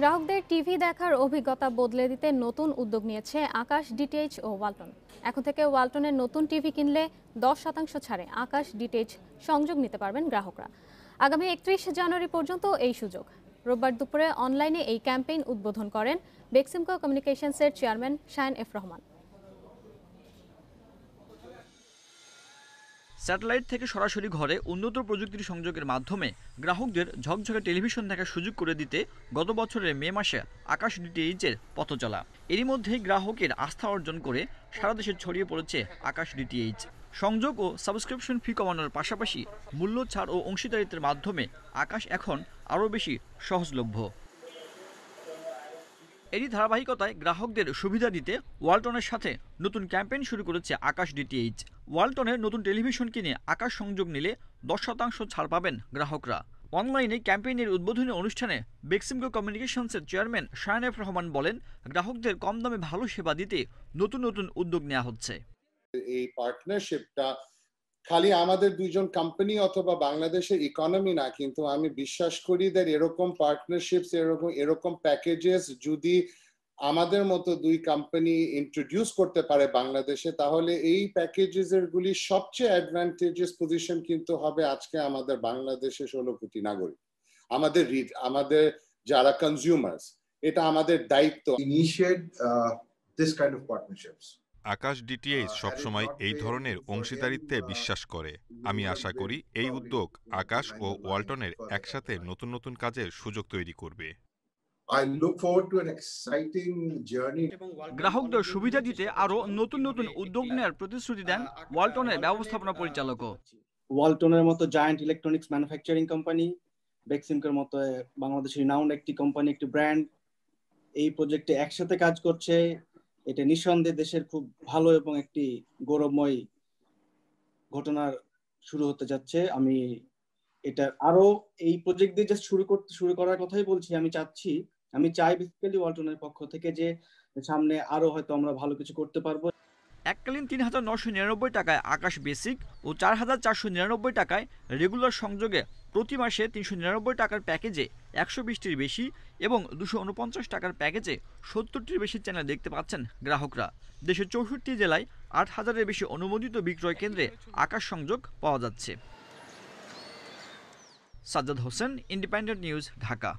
গ্রাহকদের টিভি দেখার অভিজ্ঞতা বদলে দিতে নতুন উদ্যোগ নিয়েছে আকাশ ডিটিএইচ ও ওয়ালটন এখন থেকে ওয়ালটনের নতুন টিভি কিনলে দশ শতাংশ ছাড়ে আকাশ ডিটিএইচ সংযোগ নিতে পারবেন গ্রাহকরা আগামী একত্রিশ জানুয়ারি পর্যন্ত এই সুযোগ রোববার দুপুরে অনলাইনে এই ক্যাম্পেইন উদ্বোধন করেন বেক্সিমকো কমিউনিকেশনসের chairman Shayan F Rahman satellite থেকে সরাসরি ঘরে উন্নত প্রযুক্তির সংযোগের মাধ্যমে গ্রাহকদের ঝকঝকে টেলিভিশন দেখার সুযোগ করে দিতে গত বছরের মে মাসে আকাশ ডিটিএইচের পথ চলা এরই মধ্যে গ্রাহকের আস্থা অর্জন করে সারা দেশে ছড়িয়ে পড়েছে আকাশ ডিটিএইচ সংযোগ ও সাবস্ক্রিপশন ফি কমানোর পাশাপাশি মূল্য ছাড় ও অংশীদারিত্বের মাধ্যমে আকাশ এখন আরও বেশি সহজলভ্য এরই ধারাবাহিকতায় গ্রাহকদের সুবিধা দিতে ওয়ালটনের সাথে নতুন ক্যাম্পেইন শুরু করেছে আকাশ ডিটিএইচ ওয়ালটনের নতুন টেলিভিশন কিনে আকাশ সংযোগ নিলে দশ শতাংশ ছাড় পাবেন গ্রাহকরা অনলাইনে ক্যাম্পেইনের উদ্বোধনী অনুষ্ঠানে বেক্সিমকো কমিউনিকেশনসের চেয়ারম্যান শায়ানেফ রহমান বলেন গ্রাহকদের কম দামে ভালো সেবা দিতে নতুন নতুন উদ্যোগ নেওয়া হচ্ছে এই পার্টনারশিপটা খালি আমাদের দুইজন কোম্পানি অথবা বাংলাদেশের ইকোনমি না কিন্তু আমি বিশ্বাস করি দ্যাট এরকম পার্টনারশিপস এরকম এরকম প্যাকেজেস যদি আমাদের মতো দুই কোম্পানি ইন্ট্রোডিউস করতে পারে বাংলাদেশে তাহলে এই প্যাকেজেস এর গুলি সবচেয়ে অ্যাডভান্টেজেস পজিশন কিন্তু হবে আজকে আমাদের বাংলাদেশে ষোলো কোটি নাগরিক আমাদের আমাদের যারা কনজিউমার্স এটা আমাদের দায়িত্ব uh, আকাশ ডিটিএইচ uh, সবসময় এই ধরনের অংশীদারিত্বে বিশ্বাস করে আমি আশা করি এই উদ্যোগ আকাশ ও ওয়ালটনের একসাথে নতুন নতুন কাজের সুযোগ তৈরি করবে গ্রাহকদের সুবিধা দিতে আরো নতুন নতুন উদ্যোগ নেওয়ার প্রতিশ্রুতি দেন ওয়ালটনের ব্যবস্থাপনা পরিচালক ওয়ালটনের মতো জায়ান্ট ইলেকট্রনিক্স ম্যানুফ্যাকচারিং কোম্পানি বেক্সিমকের মতো বাংলাদেশের নাউন একটি কোম্পানি একটি ব্র্যান্ড এই প্রজেক্টে একসাথে কাজ করছে এটা নিঃসন্দেহে দেশের খুব ভালো এবং একটি গৌরবময় ঘটনার শুরু হতে যাচ্ছে আমি এটা আরো এই প্রজেক্ট দিয়ে শুরু করতে শুরু করার কথাই বলছি আমি চাচ্ছি আমি চাই বেসিক্যালি ওয়ালটনের পক্ষ থেকে যে সামনে আরো হয়তো আমরা ভালো কিছু করতে পারবো এককালীন তিন হাজার নশো নিরানব্বই টাকায় আকাশ বেসিক ও চার হাজার চারশো নিরানব্বই টাকায় রেগুলার সংযোগে প্রতি মাসে তিনশো নিরানব্বই টাকার প্যাকেজে একশো বিশটির বেশি এবং দুশো উনপঞ্চাশ টাকার প্যাকেজে সত্তরটির বেশি চ্যানেল দেখতে পাচ্ছেন গ্রাহকরা দেশের চৌষট্টি জেলায় আট হাজারের বেশি অনুমোদিত বিক্রয় কেন্দ্রে আকাশ সংযোগ পাওয়া যাচ্ছে সাজ্জাদ হোসেন ইন্ডিপেন্ডেন্ট নিউজ ঢাকা